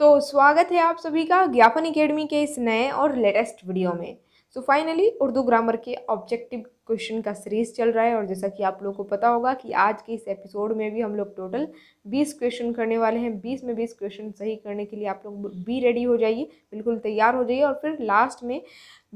तो स्वागत है आप सभी का ज्ञापन एकेडमी के इस नए और लेटेस्ट वीडियो में so so finally Urdu grammar के ऑब्जेक्टिव क्वेश्चन का सीरीज़ चल रहा है और जैसा कि आप लोगों को पता होगा कि आज के इस एपिसोड में भी हम लोग टोटल 20 क्वेश्चन करने वाले हैं 20 में 20 क्वेश्चन सही करने के लिए आप लोग बी रेडी हो जाइए बिल्कुल तैयार हो जाइए और फिर लास्ट में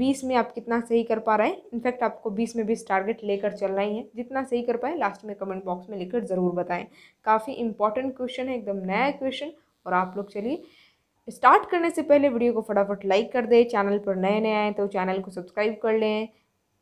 20 में आप कितना सही कर पा रहे हैं इनफैक्ट आपको 20 में 20 टारगेट लेकर चल रही हैं जितना सही कर पाएँ लास्ट में कमेंट बॉक्स में लिखकर ज़रूर बताएँ काफ़ी इंपॉर्टेंट क्वेश्चन है एकदम नया क्वेश्चन और आप लोग चलिए स्टार्ट करने से पहले वीडियो को फटाफट लाइक कर दें चैनल पर नए नए आए तो चैनल को सब्सक्राइब कर लें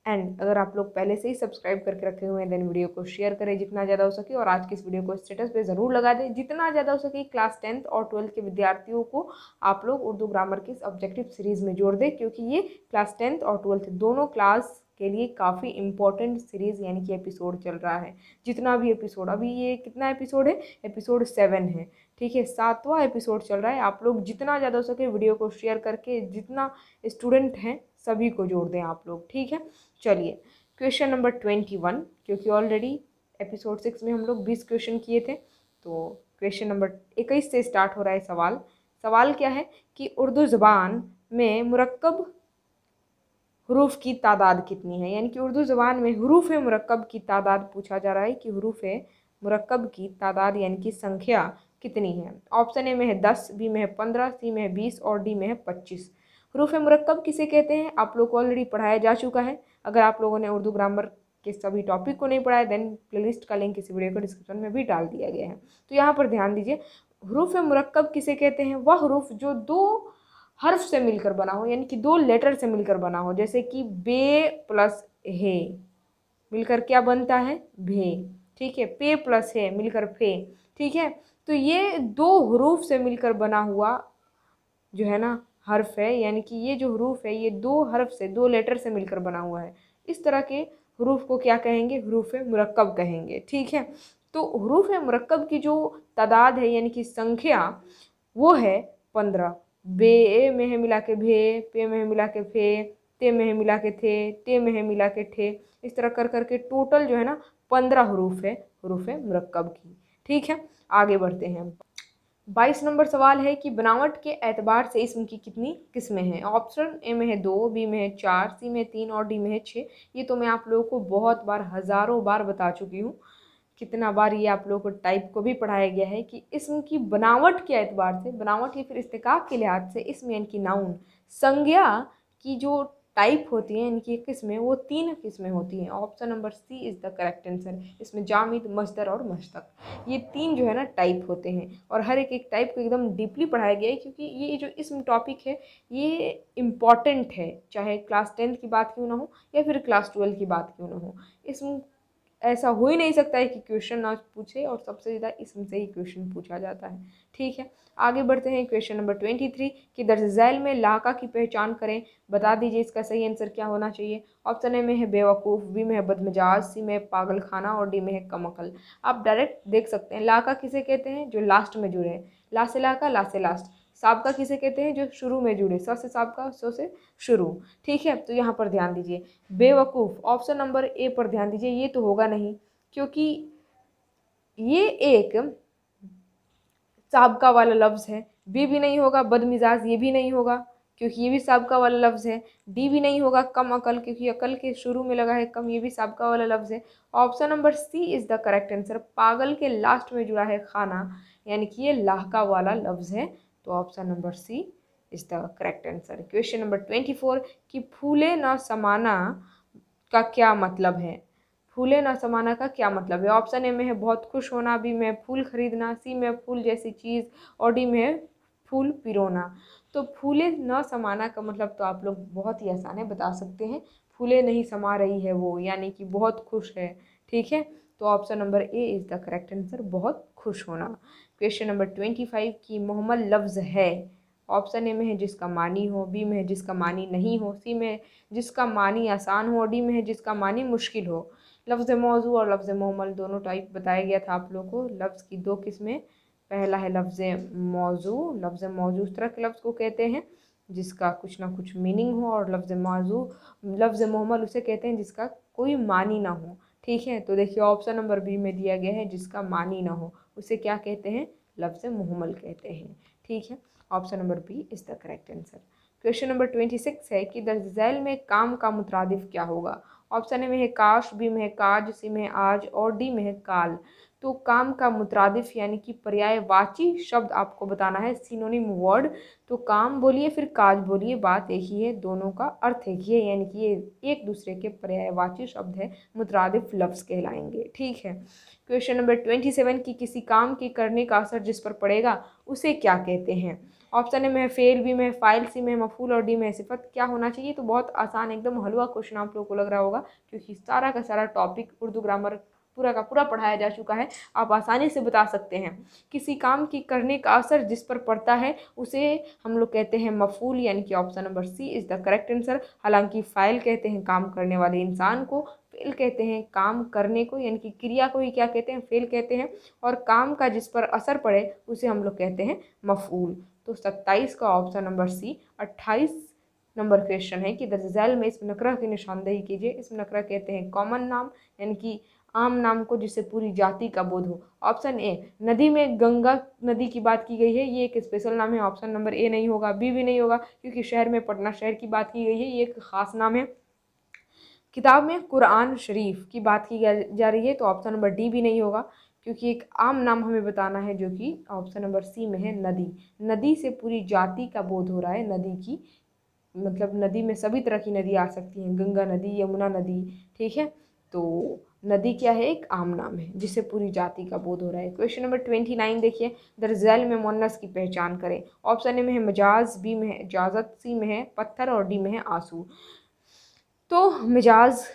एंड अगर आप लोग पहले से ही सब्सक्राइब करके रखे हुए हैं देन वीडियो को शेयर करें जितना ज़्यादा हो सके और आज की इस वीडियो को स्टेटस पे ज़रूर लगा दें जितना ज़्यादा हो सके क्लास टेंथ और ट्वेल्थ के विद्यार्थियों को आप लोग उर्दू ग्रामर की इस ऑब्जेक्टिव सीरीज़ में जोड़ दें क्योंकि ये क्लास टेंथ और ट्वेल्थ दोनों क्लास के लिए काफ़ी इंपॉर्टेंट सीरीज़ यानी कि एपिसोड चल रहा है जितना भी एपिसोड अभी ये कितना एपिसोड है एपिसोड सेवन है ठीक है सातवां एपिसोड चल रहा है आप लोग जितना ज़्यादा हो सके वीडियो को शेयर करके जितना स्टूडेंट हैं सभी को जोड़ दें आप लोग ठीक है चलिए क्वेश्चन नंबर ट्वेंटी वन क्योंकि ऑलरेडी एपिसोड सिक्स में हम लोग बीस क्वेश्चन किए थे तो क्वेश्चन नंबर इक्कीस से स्टार्ट हो रहा है सवाल सवाल क्या है कि उर्दू ज़बान में मुरक्ब हरूफ की तादाद कितनी है यानी कि उर्दू ज़बान में हरूफ मरकब की तादाद पूछा जा रहा है कि हरूफ मरकब की तादाद यानी कि संख्या कितनी है ऑप्शन ए में है दस बी में है पंद्रह सी में है बीस और डी में है पच्चीस हरूफ मरकब किसे कहते हैं आप लोग को ऑलरेडी पढ़ाया जा चुका है अगर आप लोगों ने उर्दू ग्रामर के सभी टॉपिक को नहीं पढ़ाया देन प्लेलिस्ट का लिंक इस वीडियो को डिस्क्रिप्शन में भी डाल दिया गया है तो यहाँ पर ध्यान दीजिए हरूफ मरकब किसे कहते हैं वह हरूफ जो दो हर्फ से मिलकर बना हो यानी कि दो लेटर से मिलकर बना हो जैसे कि बे प्लस हे मिलकर क्या बनता है भे ठीक है पे प्लस है मिलकर फे ठीक है तो ये दो हरूफ से मिलकर बना हुआ जो है ना हर्फ है यानी कि ये जो हरूफ है ये दो हर्फ से दो लेटर से मिलकर बना हुआ है इस तरह के हरूफ को क्या कहेंगे हरूफ मरकब कहेंगे ठीक है तो हरूफ मरकब की जो तादाद है यानी कि संख्या वो है पंद्रह बे ए में है मिला के भे पे में है मिला के फे ते में है मिला के थे ते में है मिला के ठे इस तरह कर करके टोटल जो है ना पंद्रह हरूफ है हरूफ मरकब की ठीक है आगे बढ़ते हैं बाईस नंबर सवाल है कि बनावट के एतबार से इसम की कितनी किस्में हैं ऑप्शन ए में है दो बी में है चार सी में तीन और डी में है छः ये तो मैं आप लोगों को बहुत बार हज़ारों बार बता चुकी हूँ कितना बार ये आप लोगों को टाइप को भी पढ़ाया गया है कि इसम की बनावट के एतबार से बनावट या फिर इस्तेका के लिहाज से इसमें इनकी नाउन संज्ञा की जो टाइप होती है इनकी किस्में वो तीन किस्में होती हैं option number C is the correct answer इसमें जामिद मजदर और मशतक ये तीन जो है ना टाइप होते हैं और हर एक एक टाइप को एकदम डीपली पढ़ाया गया है क्योंकि ये जो इसम टॉपिक है ये इम्पॉर्टेंट है चाहे क्लास टेंथ की बात क्यों ना हो या फिर क्लास ट्वेल्व की बात क्यों ना हो इसम ऐसा हो ही नहीं सकता है कि क्वेश्चन ना पूछे और सबसे ज़्यादा इसम से ही क्वेश्चन पूछा जाता है ठीक है आगे बढ़ते हैं क्वेश्चन नंबर ट्वेंटी थ्री कि दर्ज झैल में लाका की पहचान करें बता दीजिए इसका सही आंसर क्या होना चाहिए ऑप्शन ए में है बेवकूफ़ बी में है बदमजाज सी में है पागल खाना और डी में है कमकल आप डायरेक्ट देख सकते हैं लाका किसे कहते हैं जो लास्ट में जुड़े हैं लास्ट लाका लास्ट लास्ट सबका किसे कहते हैं जो शुरू में जुड़े स से सबका स से शुरू ठीक है तो यहाँ पर ध्यान दीजिए बेवकूफ़ ऑप्शन नंबर ए पर ध्यान दीजिए ये तो होगा नहीं क्योंकि ये एक सबका वाला लफ्ज़ है बी भी नहीं होगा बदमिजाज ये भी नहीं होगा क्योंकि ये भी सबका वाला लफ्ज़ है डी भी नहीं होगा कम अकल क्योंकि अकल के शुरू में लगा है कम ये भी सबका वाला लफ्ज़ है option number C is the correct answer पागल के लास्ट में जुड़ा है खाना यानी कि ये लाहका वाला लफ्ज़ है तो option number C is the correct answer question number twenty four कि फूले ना समाना का क्या मतलब है फूले ना समाना का क्या मतलब है ऑप्शन ए में है बहुत खुश होना बी में फूल खरीदना सी में फूल जैसी चीज़ और डी में फूल पिरोना तो फूले न समाना का मतलब तो आप लोग बहुत ही आसान है बता सकते हैं फूले नहीं समा रही है वो यानी कि बहुत खुश है ठीक है तो option number A is the correct answer बहुत खुश होना क्वेश्चन नंबर ट्वेंटी फाइव की मोहम्मद लफ्ज़ है ऑप्शन ए में है जिसका मानी हो बी में है जिसका मानी नहीं हो सी में जिसका मानी आसान हो और डी में है जिसका मानी मुश्किल हो लफ्ज़ मौजू और लफ्ज़ मोहमल दोनों टाइप बताया गया था आप लोगों को लफ्ज़ की दो किस्में पहला है लफ्ज़ मौजू लफ्ज़ मौजू उस तरह के लफ्ज़ को कहते हैं जिसका कुछ ना कुछ मीनिंग हो और लफ्ज़ मौजू लफ्ज़ मोहम्मल उसे कहते हैं जिसका कोई मानी ना हो ठीक है तो देखिए ऑप्शन नंबर बी में दिया गया है जिसका मानी ना हो उसे क्या कहते हैं लफ्ज़ मुहमल कहते हैं ठीक है option number B is the correct answer question number twenty six है कि दैल में काम का मुतरद क्या होगा ऑप्शन ए में है काश बी में है काज सी में है आज और डी में है काल तो काम का मुतरदिफ़ यानी कि पर्यायवाची शब्द आपको बताना है सिनोनिम वर्ड तो काम बोलिए फिर काज बोलिए बात एक ही है दोनों का अर्थ एक ही है यानी कि ये एक दूसरे के पर्यायवाची शब्द है मुतरदफ लफ्स कहलाएंगे ठीक है क्वेश्चन नंबर ट्वेंटी सेवन की किसी काम के करने का असर जिस पर पड़ेगा उसे क्या कहते हैं ऑप्शन ए में फेल बी में फाइल सी में मफूल और डी में सिफत क्या होना चाहिए तो बहुत आसान एकदम हलवा क्वेश्चन आप लोगों को लग रहा होगा क्योंकि सारा का सारा टॉपिक उर्दू ग्रामर पूरा का पूरा पढ़ाया जा चुका है आप आसानी से बता सकते हैं किसी काम की करने का असर जिस पर पड़ता है उसे हम लोग कहते हैं मफूल यानी कि option number C is the correct answer हालांकि फ़ाइल कहते हैं काम करने वाले इंसान को फेल कहते हैं काम करने को यानी कि क्रिया को ही क्या कहते हैं फेल कहते हैं और काम का जिस पर असर पड़े उसे हम लोग कहते हैं मफूल तो सत्ताईस का ऑप्शन नंबर सी अट्ठाईस नंबर क्वेश्चन है कि दर्जैल में इस नकरा की निशानदेही कीजिए इस नकरा कहते हैं कॉमन नाम यानी कि आम नाम को जिससे पूरी जाति का बोध हो ऑप्शन ए नदी में गंगा नदी की बात की गई है ये एक स्पेशल नाम है ऑप्शन नंबर ए नहीं होगा बी भी नहीं होगा क्योंकि शहर में पटना शहर की बात की गई है ये एक ख़ास नाम है किताब में कुरान शरीफ की बात की जा रही है तो ऑप्शन नंबर डी भी नहीं होगा क्योंकि एक आम नाम हमें बताना है जो कि ऑप्शन नंबर सी में है नदी नदी से पूरी जाति का बोध हो रहा है नदी की मतलब नदी में सभी तरह की नदी आ सकती हैं गंगा नदी यमुना नदी ठीक है तो नदी क्या है एक आम नाम है जिससे पूरी जाति का बोध हो रहा है क्वेश्चन नंबर ट्वेंटी नाइन देखिए दरजैल में मोनस की पहचान करें ऑप्शन ए में है मजाज बी में है इजाजत सी में है पत्थर और डी में है आंसू तो मिजाज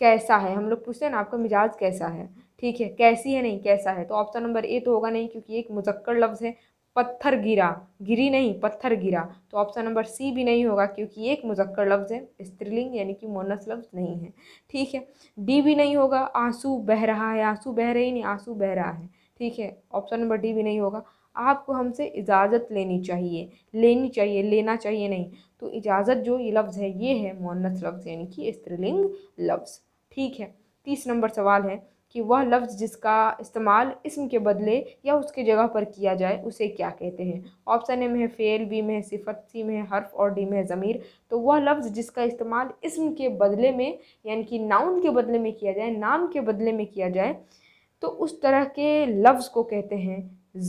कैसा है हम लोग पूछते हैं ना आपका मिजाज कैसा है ठीक है कैसी है नहीं कैसा है तो ऑप्शन नंबर ए तो होगा नहीं क्योंकि एक मुजक्कर लफ्ज़ है पत्थर गिरा गिरी नहीं पत्थर गिरा तो ऑप्शन नंबर सी भी नहीं होगा क्योंकि एक मुजक्कर लफ्ज़ है स्त्रीलिंग यानी कि मोनस लफ्ज़ नहीं है ठीक है डी भी नहीं होगा आंसू बह रहा है आंसू बह रही नहीं आंसू बह रहा है ठीक है ऑप्शन नंबर डी भी नहीं होगा आपको हमसे इजाज़त लेनी चाहिए लेनी चाहिए लेना चाहिए नहीं तो इजाज़त जो ये लफ्ज़ है ये है मोनस लफ्ज़ यानी कि स्त्रीलिंग लफ्ज़ ठीक है तीस नंबर सवाल है कि वह लफ्ज़ जिसका इस्तेमाल इसम के बदले या उसके जगह पर किया जाए उसे क्या कहते हैं ऑप्शन ए में है फ़ेल बी में है सिफत सी में है हर्फ और डी में है ज़मीर तो वह लफ्ज़ जिसका इस्तेमाल इसम के बदले में यानी कि नाउन के बदले में किया जाए नाम के बदले में किया जाए तो उस तरह के लफ्ज़ को कहते हैं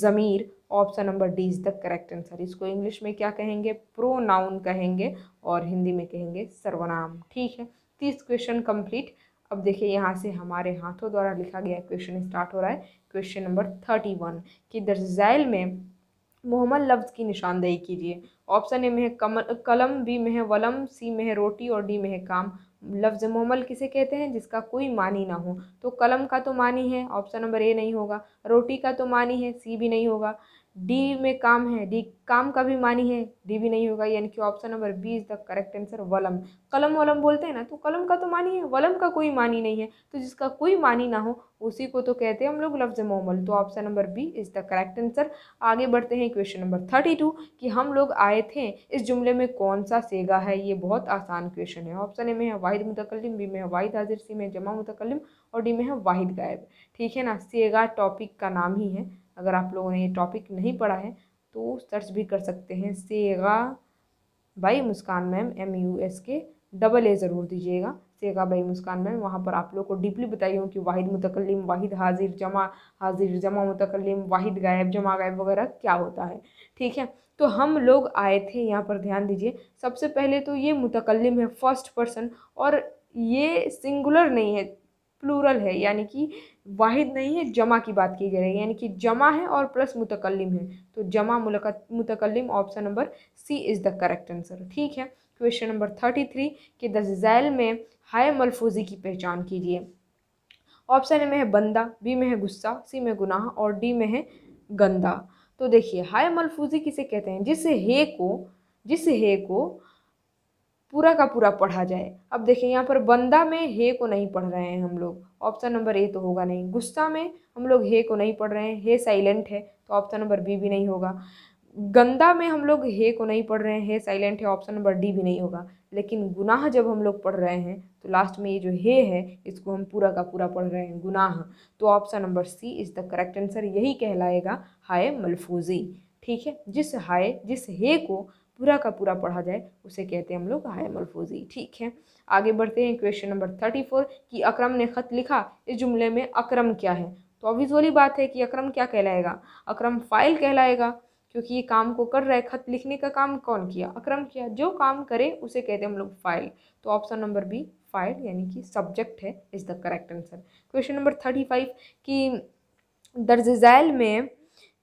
ज़मीर option number D is the correct answer इसको इंग्लिश में क्या कहेंगे प्रो नाउन कहेंगे और हिंदी में कहेंगे सर्वनाम ठीक है तीस क्वेश्चन कंप्लीट अब देखिए यहाँ से हमारे हाथों द्वारा लिखा गया क्वेश्चन स्टार्ट हो रहा है क्वेश्चन नंबर थर्टी वन कि दर्जाइल में मोहम्मद लफ्ज़ की निशानदेही कीजिए ऑप्शन ए में है कम कलम बी में है वलम सी में है रोटी और डी में है काम लफ्ज़ मोहम्मल किसे कहते हैं जिसका कोई मानी ना हो तो कलम का तो मानी है ऑप्शन नंबर ए नहीं होगा रोटी का तो मानी है सी भी नहीं होगा डी में काम है डी काम का भी मानी है डी भी नहीं होगा यानी कि option number B is the correct answer वलम कलम वलम बोलते हैं ना तो कलम का तो मानी है वलम का कोई मानी नहीं है तो जिसका कोई मानी ना हो उसी को तो कहते हैं हम लोग लफ्ज़ मोमल तो option number B is the correct answer आगे बढ़ते हैं क्वेश्चन नंबर थर्टी टू कि हम लोग आए थे इस जुमले में कौन सा सेगा है ये बहुत आसान क्वेश्चन है ऑप्शन ए में है वाहिद मुतकलम बी में है वाहिद हाजिर सी में जमा मुतकलम और डी में है वाहिद गायब ठीक है ना सेगा टॉपिक का नाम ही है अगर आप लोगों ने ये टॉपिक नहीं पढ़ा है तो सर्च भी कर सकते हैं सेगा by Muskan ma'am M U S K double A ज़रूर दीजिएगा सेगा बाई मुस्कान मैम वहाँ पर आप लोग को डीपली बताई हूँ कि वाहिद मुतकलम वाहिद हाजिर जमा हाजिर जमा मुतकलम वाहिद गायब जमा गायब वगैरह क्या होता है ठीक है तो हम लोग आए थे यहाँ पर ध्यान दीजिए सबसे पहले तो ये मुतकलम है फर्स्ट पर्सन और ये सिंगुलर नहीं है प्लूरल है यानी कि वाहिद नहीं है जमा की बात की जा रही है यानी कि जमा है और प्लस मुतकलम है तो जमा मुतकलम option number C is the correct answer ठीक है क्वेश्चन नंबर थर्टी थ्री कि दजाइल में हाय मलफूजी की पहचान कीजिए ऑप्शन ए में है बंदा बी में है गुस्सा सी में गुनाह और डी में है गंदा तो देखिए हाय मलफूजी किसे कहते हैं जिस हे को जिस हे को पूरा का पूरा पढ़ा जाए अब देखिए यहाँ पर बंदा में हे को नहीं पढ़ रहे हैं हम लोग ऑप्शन नंबर ए तो होगा नहीं गुस्सा में हम लोग हे को नहीं पढ़ रहे हैं हे साइलेंट है तो ऑप्शन नंबर बी भी नहीं होगा गंदा में हम लोग हे को नहीं पढ़ रहे हैं हे साइलेंट है ऑप्शन नंबर डी भी नहीं होगा लेकिन गुनाह जब हम लोग पढ़ रहे हैं तो लास्ट में ये जो हे है इसको हम पूरा का पूरा पढ़ रहे हैं गुनाह तो option number C is the correct answer यही कहलाएगा हाय मलफूजी ठीक है जिस हाय जिस हे को पूरा का पूरा पढ़ा जाए उसे कहते हैं हम लोग हाय मलफूजी ठीक है आगे बढ़ते हैं क्वेश्चन नंबर थर्टी फोर कि अक्रम ने ख़त लिखा इस जुमले में अक्रम क्या है तो ऑबिस वाली बात है कि अक्रम क्या कहलाएगा अक्रम फाइल कहलाएगा क्योंकि ये काम को कर रहा है खत लिखने का काम कौन किया अक्रम किया जो काम करे उसे कहते हैं हम लोग फाइल तो ऑप्शन नंबर बी फाइल यानी कि सब्जेक्ट है is the correct answer question number thirty five कि दर्जैल में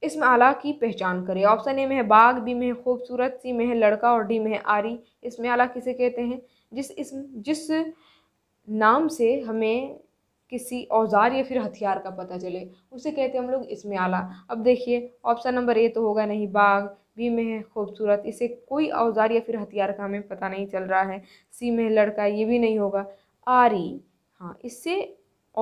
इसम आला की पहचान करें ऑप्शन ए में है बाग बी में है खूबसूरत सी में है लड़का और डी में है आरी इसमें आला किसे कहते हैं जिस इसम जिस नाम से हमें किसी औजार या फिर हथियार का पता चले उसे कहते हैं हम लोग इसमें आला अब देखिए ऑप्शन नंबर ए तो होगा नहीं बाग बी में है खूबसूरत इसे कोई औजार या फिर हथियार का हमें पता नहीं चल रहा है सी में लड़का ये भी नहीं होगा आरी हाँ इससे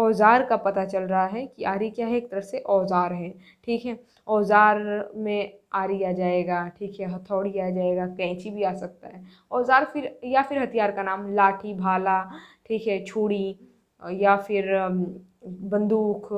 औज़ार का पता चल रहा है कि आरी क्या है एक तरह से औज़ार है ठीक है औज़ार में आरी आ जाएगा ठीक है हथौड़ी आ जाएगा कैंची भी आ सकता है औज़ार फिर या फिर हथियार का नाम लाठी भाला ठीक है छुड़ी या फिर बंदूक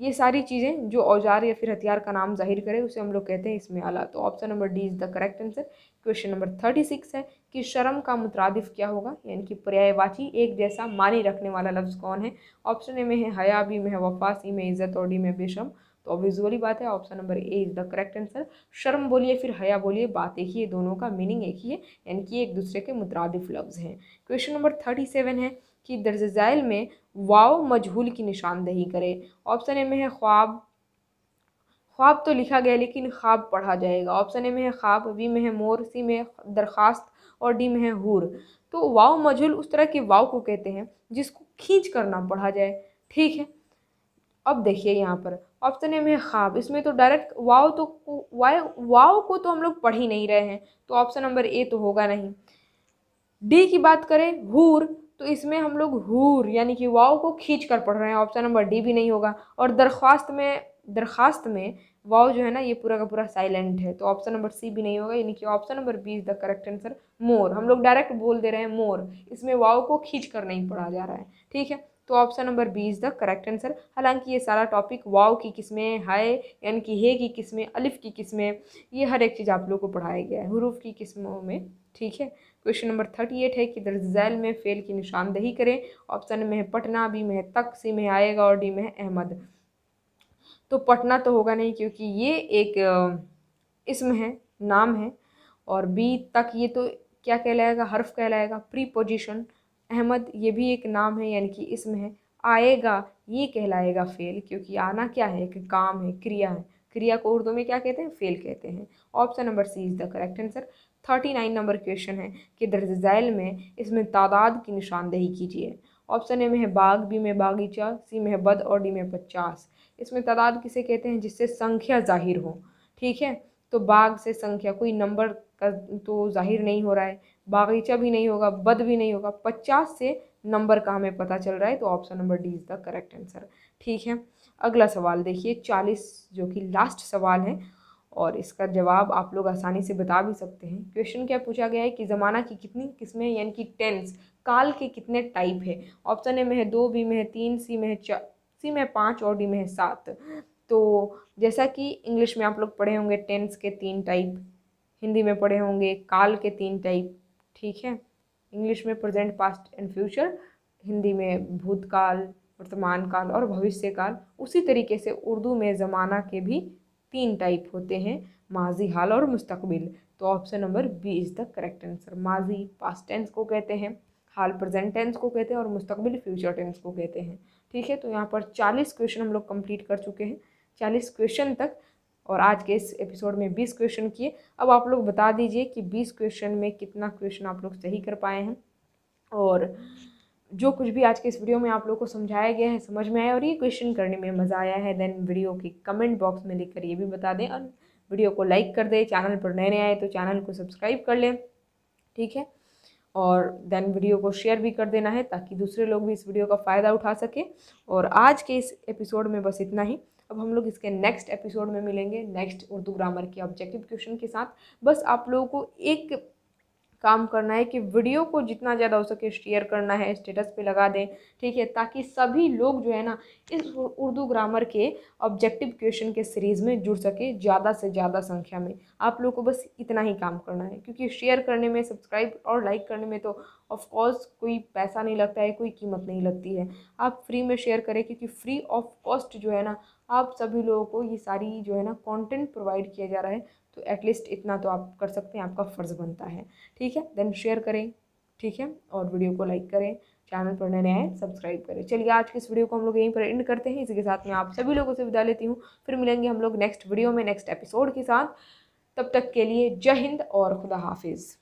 ये सारी चीज़ें जो औजार या फिर हथियार का नाम जाहिर करे उसे हम लोग कहते हैं इसमें आला तो option number D is the correct answer question number thirty six है कि शर्म का मुतरदिफ क्या होगा यानी कि पर्यायवाची एक जैसा मानी रखने वाला लफ्ज़ कौन है ऑप्शन ए में है हया बी में है वफास सी में इज़्ज़त और डी में बेशम तो ऑब्वियस वाली बात है option number A is the correct answer शर्म बोलिए फिर हया बोलिए बात एक ही है दोनों का मीनिंग एक ही है यानी कि एक दूसरे के मुतरदिफ़ लफ्ज़ हैं क्वेश्चन नंबर थर्टी सेवन है कि दर्ज झैल में वाव मजहूल की निशानदही करे ऑप्शन ए में है ख्वाब ख्वाब तो लिखा गया लेकिन ख्वाब पढ़ा जाएगा ऑप्शन ए में है ख्वाब वी में है मोर सी में दरख्वास्त और डी में है हूर तो वाव मजहूल उस तरह के वाव को कहते हैं जिसको खींच करना पढ़ा जाए ठीक है अब देखिए यहाँ पर ऑप्शन ए में ख्वाब इसमें तो डायरेक्ट वाव तो वाय वाव को तो हम लोग पढ़ ही नहीं रहे हैं तो ऑप्शन नंबर ए तो होगा नहीं डी की बात करें हूर तो इसमें हम लोग हूर यानी कि वाव को खींच कर पढ़ रहे हैं ऑप्शन नंबर डी भी नहीं होगा और दरख्वास्त में दरख्वास्त में वाव जो है ना ये पूरा का पूरा साइलेंट है तो ऑप्शन नंबर सी भी नहीं होगा यानी कि option number B is the correct answer मोर हम लोग डायरेक्ट बोल दे रहे हैं मोर इसमें वाव को खींच कर नहीं पढ़ा जा रहा है ठीक है तो option number B is the correct answer हालांकि ये सारा टॉपिक वाव की किस्में हाय यानी कि हे की किस्में अलिफ की किस्में ये हर एक चीज़ आप लोग को पढ़ाया गया है हरूफ की किस्मों में ठीक है क्वेश्चन नंबर थर्टी एट है कि दर्जैल में फेल की निशानदही करें ऑप्शन में है पटना बी में है तक सी में आएगा और डी में है अहमद तो पटना तो होगा नहीं क्योंकि ये एक इसम है नाम है और बी तक ये तो क्या कहलाएगा हर्फ कहलाएगा प्री पोजिशन अहमद ये भी एक नाम है यानी कि इसम है आएगा ये कहलाएगा फेल क्योंकि आना क्या है एक काम है क्रिया है क्रिया को उर्दू में क्या कहते हैं फेल कहते हैं option number C is the correct answer thirty nine number question है कि दर्जैल में इसमें तादाद की निशानदेही कीजिए ऑप्शन ए में है बाग बी में बागीचा सी में बद और डी में पचास इसमें तादाद किसे कहते हैं जिससे संख्या जाहिर हो ठीक है तो बाग से संख्या कोई नंबर का तो जाहिर नहीं हो रहा है बागीचा भी नहीं होगा बद भी नहीं होगा पचास से नंबर का हमें पता चल रहा है तो option number D is the correct answer ठीक है अगला सवाल देखिए चालीस जो कि लास्ट सवाल है और इसका जवाब आप लोग आसानी से बता भी सकते हैं क्वेश्चन क्या पूछा गया है कि ज़माना की कितनी किस्में यानी कि टेंस काल के कितने टाइप है ऑप्शन ए में है दो बी में है तीन सी में है चार सी में पाँच और डी में है सात तो जैसा कि इंग्लिश में आप लोग पढ़े होंगे टेंस के तीन टाइप हिंदी में पढ़े होंगे काल के तीन टाइप ठीक है इंग्लिश में present past and future Hindi में भूतकाल वर्तमान काल और भविष्य काल उसी तरीके से उर्दू में ज़माना के भी तीन टाइप होते हैं माजी हाल और मुस्तकबिल तो option number B is the correct answer माजी पास्ट टेंस को कहते हैं हाल प्रेजेंट टेंस को कहते हैं और मुस्तकबिल फ्यूचर टेंस को कहते हैं ठीक है तो यहाँ पर चालीस क्वेश्चन हम लोग कंप्लीट कर चुके हैं चालीस क्वेश्चन तक और आज के इस एपिसोड में बीस क्वेश्चन किए अब आप लोग बता दीजिए कि बीस क्वेश्चन में कितना क्वेश्चन आप लोग सही कर पाए हैं और जो कुछ भी आज के इस वीडियो में आप लोग को समझाया गया है समझ में आया और ये क्वेश्चन करने में मज़ा आया है देन वीडियो के कमेंट बॉक्स में लिखकर ये भी बता दें और वीडियो को लाइक कर दें चैनल पर नए नए आए तो चैनल को सब्सक्राइब कर लें ठीक है और देन वीडियो को शेयर भी कर देना है ताकि दूसरे लोग भी इस वीडियो का फ़ायदा उठा सकें और आज के इस एपिसोड में बस इतना ही अब हम लोग इसके नेक्स्ट एपिसोड में मिलेंगे नेक्स्ट उर्दू ग्रामर के ऑब्जेक्टिव क्वेश्चन के साथ बस आप लोगों को एक काम करना है कि वीडियो को जितना ज़्यादा हो सके शेयर करना है स्टेटस पे लगा दें ठीक है ताकि सभी लोग जो है ना इस उर्दू ग्रामर के ऑब्जेक्टिव क्वेश्चन के सीरीज़ में जुड़ सके ज़्यादा से ज़्यादा संख्या में आप लोगों को बस इतना ही काम करना है क्योंकि शेयर करने में सब्सक्राइब और लाइक करने में तो ऑफकोर्स कोई पैसा नहीं लगता है कोई कीमत नहीं लगती है आप फ्री में शेयर करें क्योंकि फ्री ऑफ कॉस्ट जो है ना आप सभी लोगों को ये सारी जो है ना कॉन्टेंट प्रोवाइड किया जा रहा है तो एटलीस्ट इतना तो आप कर सकते हैं आपका फ़र्ज़ बनता है ठीक है देन शेयर करें ठीक है और वीडियो को लाइक करें चैनल पर नए हैं सब्सक्राइब करें चलिए आज के इस वीडियो को हम लोग यहीं पर एंड करते हैं इसी के साथ मैं आप सभी लोगों से विदा लेती हूँ फिर मिलेंगे हम लोग नेक्स्ट वीडियो में नेक्स्ट एपिसोड के साथ तब तक के लिए जय हिंद और खुदा हाफिज़